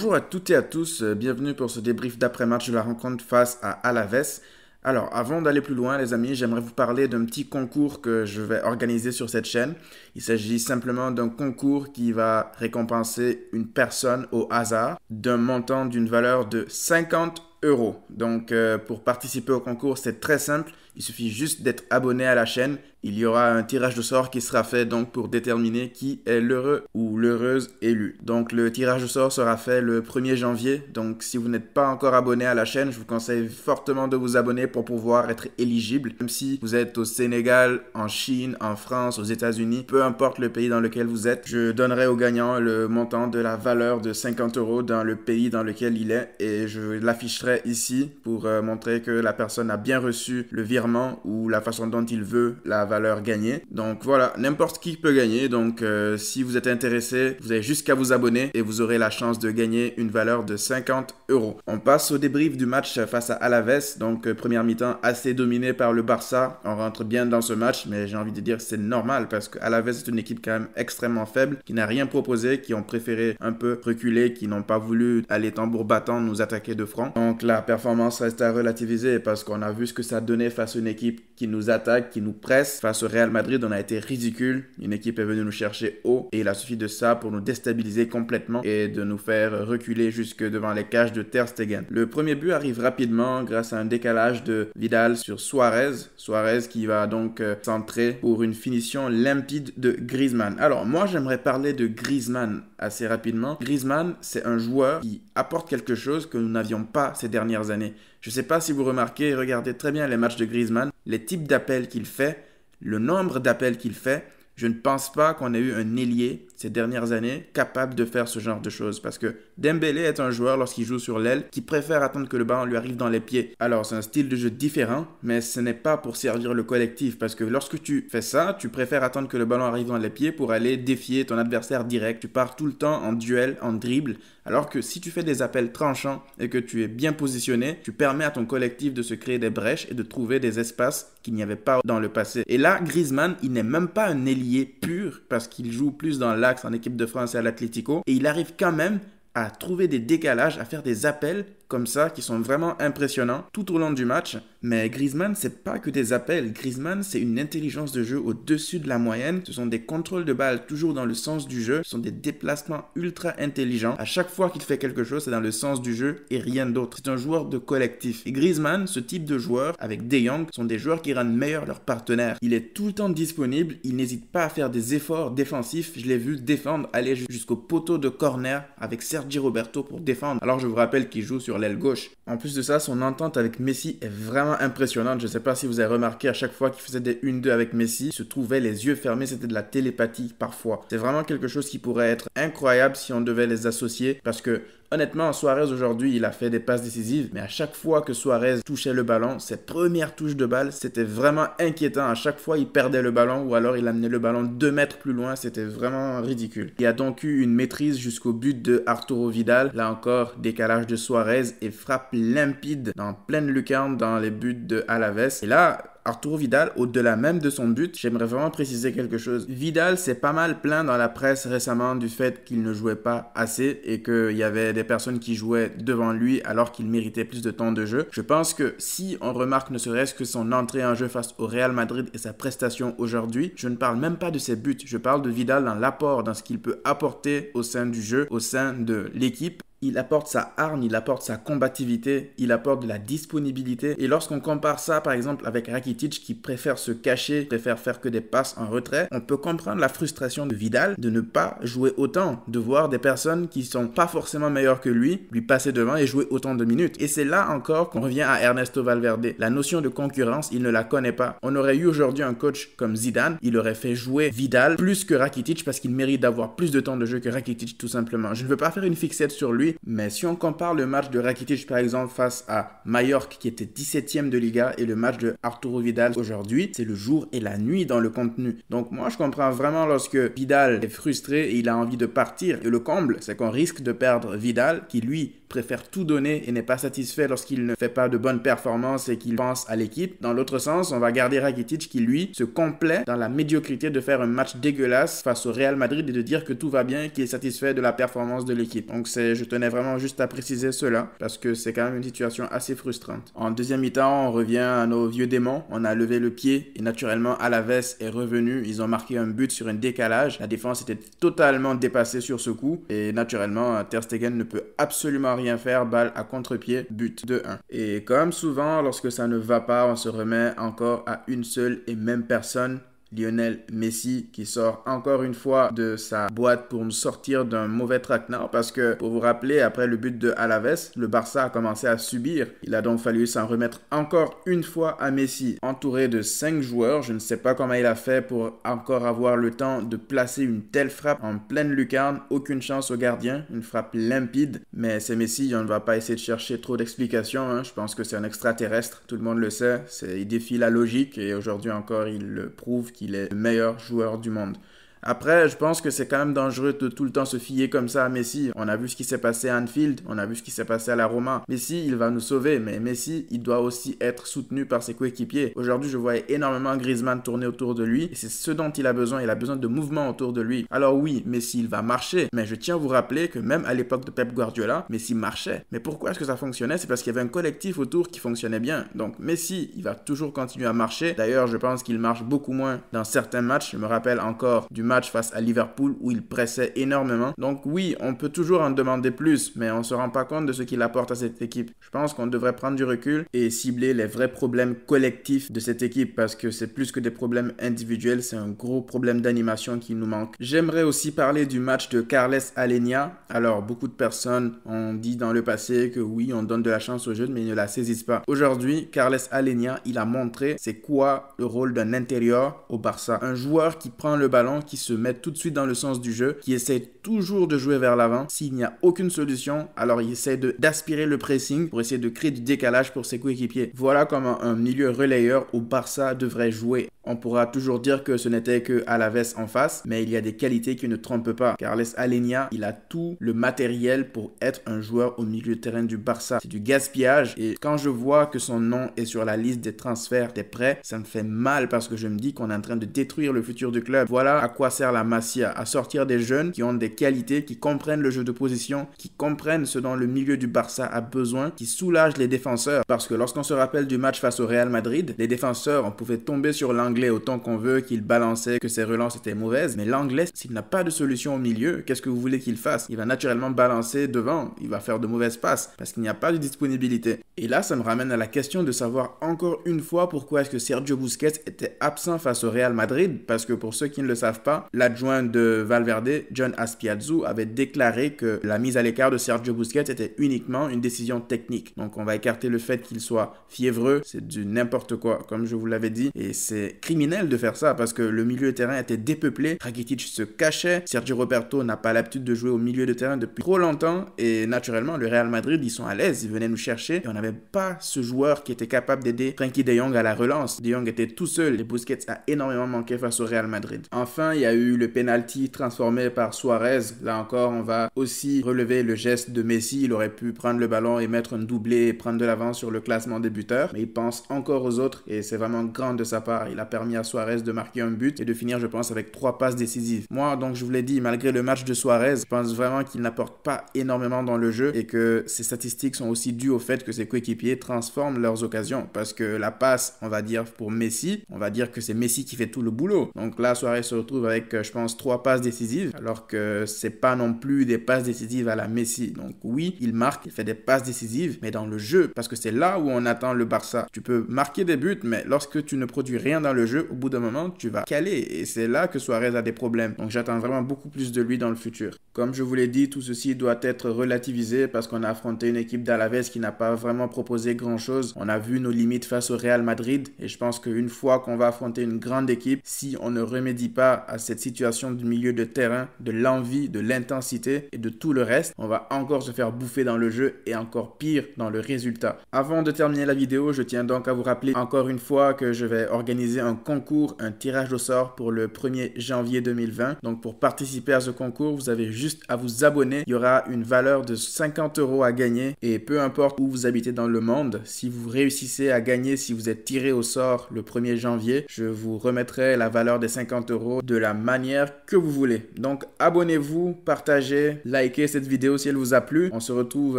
Bonjour à toutes et à tous, euh, bienvenue pour ce débrief d'après-match de la rencontre face à Alaves. Alors, avant d'aller plus loin, les amis, j'aimerais vous parler d'un petit concours que je vais organiser sur cette chaîne. Il s'agit simplement d'un concours qui va récompenser une personne au hasard d'un montant d'une valeur de 50 euros. Donc, euh, pour participer au concours, c'est très simple. Il suffit juste d'être abonné à la chaîne il y aura un tirage de sort qui sera fait donc pour déterminer qui est l'heureux ou l'heureuse élue. Donc le tirage de sort sera fait le 1er janvier. Donc si vous n'êtes pas encore abonné à la chaîne, je vous conseille fortement de vous abonner pour pouvoir être éligible. Même si vous êtes au Sénégal, en Chine, en France, aux États-Unis, peu importe le pays dans lequel vous êtes, je donnerai au gagnant le montant de la valeur de 50 euros dans le pays dans lequel il est et je l'afficherai ici pour euh, montrer que la personne a bien reçu le virement ou la façon dont il veut la valeur gagnée. Donc voilà, n'importe qui peut gagner. Donc euh, si vous êtes intéressé, vous avez jusqu'à vous abonner et vous aurez la chance de gagner une valeur de 50 euros. On passe au débrief du match face à Alaves. Donc euh, première mi-temps assez dominée par le Barça. On rentre bien dans ce match, mais j'ai envie de dire que c'est normal parce que est une équipe quand même extrêmement faible qui n'a rien proposé, qui ont préféré un peu reculer, qui n'ont pas voulu aller tambour battant nous attaquer de front. Donc la performance reste à relativiser parce qu'on a vu ce que ça donnait face à une équipe qui nous attaque, qui nous presse face au Real Madrid, on a été ridicule. Une équipe est venue nous chercher haut et il a suffi de ça pour nous déstabiliser complètement et de nous faire reculer jusque devant les cages de Ter Stegen. Le premier but arrive rapidement grâce à un décalage de Vidal sur Suarez. Suarez qui va donc s'entrer euh, centrer pour une finition limpide de Griezmann. Alors moi j'aimerais parler de Griezmann assez rapidement. Griezmann c'est un joueur qui apporte quelque chose que nous n'avions pas ces dernières années. Je ne sais pas si vous remarquez, regardez très bien les matchs de Griezmann, les types d'appels qu'il fait, le nombre d'appels qu'il fait, je ne pense pas qu'on ait eu un ailier ces dernières années capable de faire ce genre de choses parce que Dembélé est un joueur lorsqu'il joue sur l'aile qui préfère attendre que le ballon lui arrive dans les pieds. Alors c'est un style de jeu différent, mais ce n'est pas pour servir le collectif parce que lorsque tu fais ça, tu préfères attendre que le ballon arrive dans les pieds pour aller défier ton adversaire direct. Tu pars tout le temps en duel, en dribble, alors que si tu fais des appels tranchants et que tu es bien positionné, tu permets à ton collectif de se créer des brèches et de trouver des espaces qu'il n'y avait pas dans le passé. Et là, Griezmann, il n'est même pas un ailier pur parce qu'il joue plus dans la en équipe de France et à l'Atlético. Et il arrive quand même à trouver des décalages, à faire des appels comme ça qui sont vraiment impressionnants tout au long du match. Mais Griezmann, c'est pas que des appels. Griezmann, c'est une intelligence de jeu au-dessus de la moyenne. Ce sont des contrôles de balles toujours dans le sens du jeu. Ce sont des déplacements ultra intelligents. À chaque fois qu'il fait quelque chose, c'est dans le sens du jeu et rien d'autre. C'est un joueur de collectif. Et Griezmann, ce type de joueur, avec De Jong, sont des joueurs qui rendent meilleur leurs partenaires. Il est tout le temps disponible. Il n'hésite pas à faire des efforts défensifs. Je l'ai vu défendre, aller jusqu'au poteau de corner avec Sergi Roberto pour défendre. Alors je vous rappelle qu'il joue sur l'aile gauche. En plus de ça, son entente avec Messi est vraiment impressionnante. Je ne sais pas si vous avez remarqué, à chaque fois qu'il faisait des 1-2 avec Messi, il se trouvait les yeux fermés, c'était de la télépathie parfois. C'est vraiment quelque chose qui pourrait être incroyable si on devait les associer parce que Honnêtement, Suarez aujourd'hui, il a fait des passes décisives, mais à chaque fois que Suarez touchait le ballon, ses premières touches de balle, c'était vraiment inquiétant. À chaque fois, il perdait le ballon ou alors il amenait le ballon deux mètres plus loin. C'était vraiment ridicule. Il y a donc eu une maîtrise jusqu'au but de Arturo Vidal. Là encore, décalage de Suarez et frappe limpide dans pleine lucarne dans les buts de Alaves. Et là, Vidal, au-delà même de son but, j'aimerais vraiment préciser quelque chose. Vidal s'est pas mal plaint dans la presse récemment du fait qu'il ne jouait pas assez et qu'il y avait des personnes qui jouaient devant lui alors qu'il méritait plus de temps de jeu. Je pense que si on remarque ne serait-ce que son entrée en jeu face au Real Madrid et sa prestation aujourd'hui, je ne parle même pas de ses buts, je parle de Vidal dans l'apport, dans ce qu'il peut apporter au sein du jeu, au sein de l'équipe il apporte sa arme il apporte sa combativité, il apporte de la disponibilité. Et lorsqu'on compare ça, par exemple, avec Rakitic qui préfère se cacher, préfère faire que des passes en retrait, on peut comprendre la frustration de Vidal de ne pas jouer autant, de voir des personnes qui sont pas forcément meilleures que lui, lui passer devant et jouer autant de minutes. Et c'est là encore qu'on revient à Ernesto Valverde. La notion de concurrence, il ne la connaît pas. On aurait eu aujourd'hui un coach comme Zidane, il aurait fait jouer Vidal plus que Rakitic parce qu'il mérite d'avoir plus de temps de jeu que Rakitic tout simplement. Je ne veux pas faire une fixette sur lui, mais si on compare le match de Rakitic par exemple face à Mallorca qui était 17ème de Liga et le match de Arturo Vidal aujourd'hui, c'est le jour et la nuit dans le contenu. Donc moi je comprends vraiment lorsque Vidal est frustré et il a envie de partir. Et le comble, c'est qu'on risque de perdre Vidal qui lui préfère tout donner et n'est pas satisfait lorsqu'il ne fait pas de bonnes performances et qu'il pense à l'équipe. Dans l'autre sens, on va garder Rakitic qui, lui, se complaît dans la médiocrité de faire un match dégueulasse face au Real Madrid et de dire que tout va bien, qu'il est satisfait de la performance de l'équipe. Donc c'est, je tenais vraiment juste à préciser cela parce que c'est quand même une situation assez frustrante. En deuxième mi-temps, on revient à nos vieux démons. On a levé le pied et naturellement Alaves est revenu. Ils ont marqué un but sur un décalage. La défense était totalement dépassée sur ce coup et naturellement Ter Stegen ne peut absolument rien faire, balle à contre-pied, but de 1. Et comme souvent, lorsque ça ne va pas, on se remet encore à une seule et même personne Lionel Messi qui sort encore une fois de sa boîte pour nous sortir d'un mauvais traquenard parce que pour vous rappeler après le but de Alaves, le Barça a commencé à subir. Il a donc fallu s'en remettre encore une fois à Messi, entouré de 5 joueurs. Je ne sais pas comment il a fait pour encore avoir le temps de placer une telle frappe en pleine lucarne, aucune chance au gardien, une frappe limpide, mais c'est Messi, on ne va pas essayer de chercher trop d'explications, hein. je pense que c'est un extraterrestre, tout le monde le sait, il défie la logique et aujourd'hui encore il le prouve il est le meilleur joueur du monde. Après, je pense que c'est quand même dangereux de tout le temps se fier comme ça à Messi. On a vu ce qui s'est passé à Anfield, on a vu ce qui s'est passé à la Roma. Messi, il va nous sauver, mais Messi, il doit aussi être soutenu par ses coéquipiers. Aujourd'hui, je vois énormément Griezmann tourner autour de lui, et c'est ce dont il a besoin. Il a besoin de mouvement autour de lui. Alors oui, Messi, il va marcher, mais je tiens à vous rappeler que même à l'époque de Pep Guardiola, Messi marchait. Mais pourquoi est-ce que ça fonctionnait C'est parce qu'il y avait un collectif autour qui fonctionnait bien. Donc Messi, il va toujours continuer à marcher. D'ailleurs, je pense qu'il marche beaucoup moins dans certains matchs. Je me rappelle encore du match face à Liverpool où il pressait énormément. Donc oui, on peut toujours en demander plus, mais on se rend pas compte de ce qu'il apporte à cette équipe. Je pense qu'on devrait prendre du recul et cibler les vrais problèmes collectifs de cette équipe parce que c'est plus que des problèmes individuels, c'est un gros problème d'animation qui nous manque. J'aimerais aussi parler du match de Carles Alenia. Alors beaucoup de personnes ont dit dans le passé que oui, on donne de la chance aux jeunes mais ils ne la saisissent pas. Aujourd'hui, Carles Alenia, il a montré c'est quoi le rôle d'un intérieur au Barça. Un joueur qui prend le ballon, qui se mettent tout de suite dans le sens du jeu, qui essaie toujours de jouer vers l'avant. S'il n'y a aucune solution, alors ils de d'aspirer le pressing pour essayer de créer du décalage pour ses coéquipiers. Voilà comment un, milieu relayeur au Barça devrait jouer. On pourra toujours dire que ce n'était que à la veste en face, mais il y a des qualités qui ne trompent pas. Carles Alenia, il a tout le matériel pour être un joueur au milieu de terrain du Barça. C'est du gaspillage et quand je vois que son nom est sur la liste des transferts, des prêts, ça me fait mal parce que je me dis qu'on est en train de détruire le futur du club. Voilà à quoi la Masia À sortir des jeunes qui ont des qualités, qui comprennent le jeu de position, qui comprennent ce dont le milieu du Barça a besoin, qui soulagent les défenseurs. Parce que lorsqu'on se rappelle du match face au Real Madrid, les défenseurs, on pouvait tomber sur l'anglais autant qu'on veut, qu'il balançait, que ses relances étaient mauvaises. Mais l'anglais, s'il n'a pas de solution au milieu, qu'est-ce que vous voulez qu'il fasse Il va naturellement balancer devant, il va faire de mauvaises passes, parce qu'il n'y a pas de disponibilité. Et là, ça me ramène à la question de savoir encore une fois pourquoi est-ce que Sergio Busquets était absent face au Real Madrid, parce que pour ceux qui ne le savent pas, l'adjoint de Valverde, John Aspiazzo, avait déclaré que la mise à l'écart de Sergio Busquets était uniquement une décision technique. Donc on va écarter le fait qu'il soit fiévreux, c'est du n'importe quoi, comme je vous l'avais dit, et c'est criminel de faire ça parce que le milieu de terrain était dépeuplé, Rakitic se cachait, Sergio Roberto n'a pas l'habitude de jouer au milieu de terrain depuis trop longtemps, et naturellement le Real Madrid, ils sont à l'aise, ils venaient nous chercher, et on n'avait pas ce joueur qui était capable d'aider Frankie de Jong à la relance. De Jong était tout seul, Les Busquets a énormément manqué face au Real Madrid. Enfin, il y a eu le penalty transformé par Suarez. Là encore, on va aussi relever le geste de Messi. Il aurait pu prendre le ballon et mettre un doublé et prendre de l'avance sur le classement des buteurs. Mais il pense encore aux autres et c'est vraiment grand de sa part. Il a permis à Suarez de marquer un but et de finir, je pense, avec trois passes décisives. Moi, donc, je vous l'ai dit, malgré le match de Suarez, je pense vraiment qu'il n'apporte pas énormément dans le jeu et que ses statistiques sont aussi dues au fait que ses coéquipiers transforment leurs occasions. Parce que la passe, on va dire, pour Messi, on va dire que c'est Messi qui fait tout le boulot. Donc là, Suarez se retrouve avec, euh, je pense, trois passes décisives, alors que c'est pas non plus des passes décisives à la Messi. Donc oui, il marque, il fait des passes décisives, mais dans le jeu, parce que c'est là où on attend le Barça. Tu peux marquer des buts, mais lorsque tu ne produis rien dans le jeu, au bout d'un moment, tu vas caler. Et c'est là que Suarez a des problèmes. Donc j'attends vraiment beaucoup plus de lui dans le futur. Comme je vous l'ai dit, tout ceci doit être relativisé parce qu'on a affronté une équipe d'Alaves qui n'a pas vraiment proposé grand-chose. On a vu nos limites face au Real Madrid et je pense qu'une fois qu'on va affronter une grande équipe, si on ne remédie pas à cette situation du milieu de terrain, de l'envie, de l'intensité et de tout le reste, on va encore se faire bouffer dans le jeu et encore pire dans le résultat. Avant de terminer la vidéo, je tiens donc à vous rappeler encore une fois que je vais organiser un concours, un tirage au sort pour le 1er janvier 2020. Donc pour participer à ce concours, vous avez juste à vous abonner. Il y aura une valeur de 50 euros à gagner et peu importe où vous habitez dans le monde, si vous réussissez à gagner, si vous êtes tiré au sort le 1er janvier, je vous remettrai la valeur des 50 euros de la manière que vous voulez. Donc abonnez-vous, partagez, likez cette vidéo si elle vous a plu. On se retrouve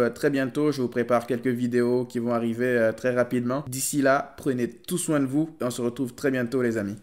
euh, très bientôt. Je vous prépare quelques vidéos qui vont arriver euh, très rapidement. D'ici là, prenez tout soin de vous. Et on se retrouve très bientôt les amis.